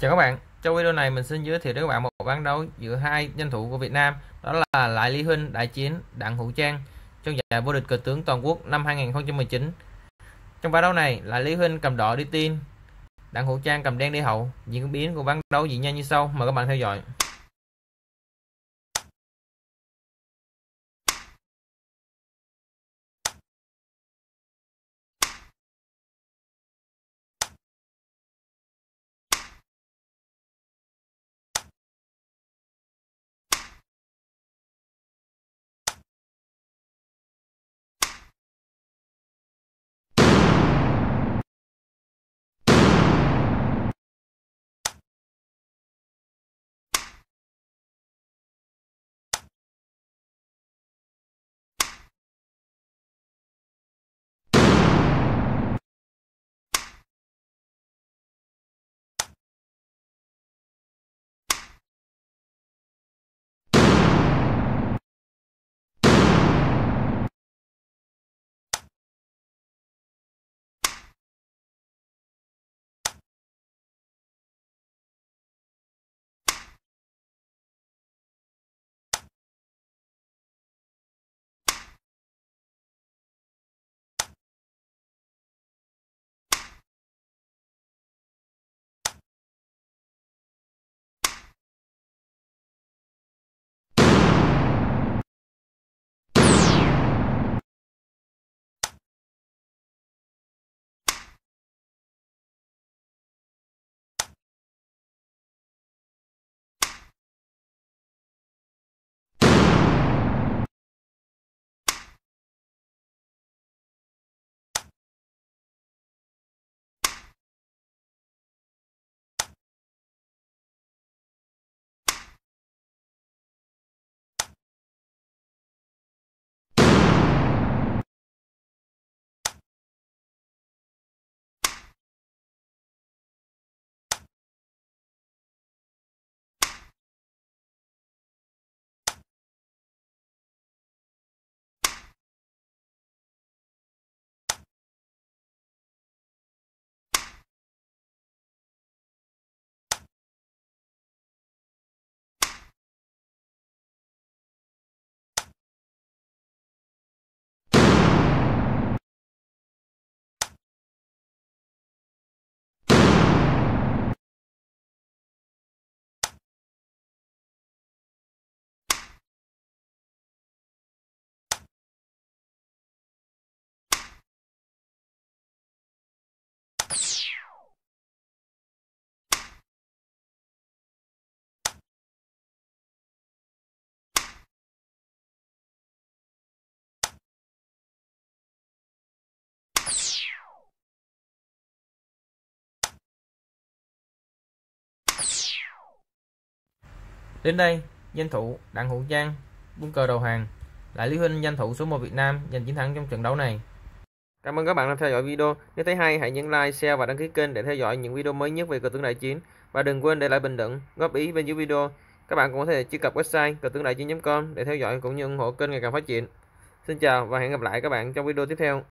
Chào các bạn, trong video này mình xin giới thiệu đến các bạn một bán đấu giữa hai danh thủ của Việt Nam đó là Lại Lý Huynh đại chiến Đặng Hữu Trang trong giải vô địch cờ tướng toàn quốc năm 2019. Trong bán đấu này, Lại Lý Huynh cầm đỏ đi tin, Đặng Hữu Trang cầm đen đi hậu. Diễn biến của bán đấu diễn ra như sau, mời các bạn theo dõi. Đến đây, danh thủ Đặng Hữu Giang buông cờ đầu hàng, lại lý huynh danh thủ số 1 Việt Nam giành chiến thắng trong trận đấu này. Cảm ơn các bạn đã theo dõi video. Nếu thấy hay hãy nhấn like, share và đăng ký kênh để theo dõi những video mới nhất về cờ tướng đại chiến và đừng quên để lại bình luận, góp ý bên dưới video. Các bạn cũng có thể truy cập website cờ tướng đại chiến.com để theo dõi cũng như ủng hộ kênh ngày càng phát triển. Xin chào và hẹn gặp lại các bạn trong video tiếp theo.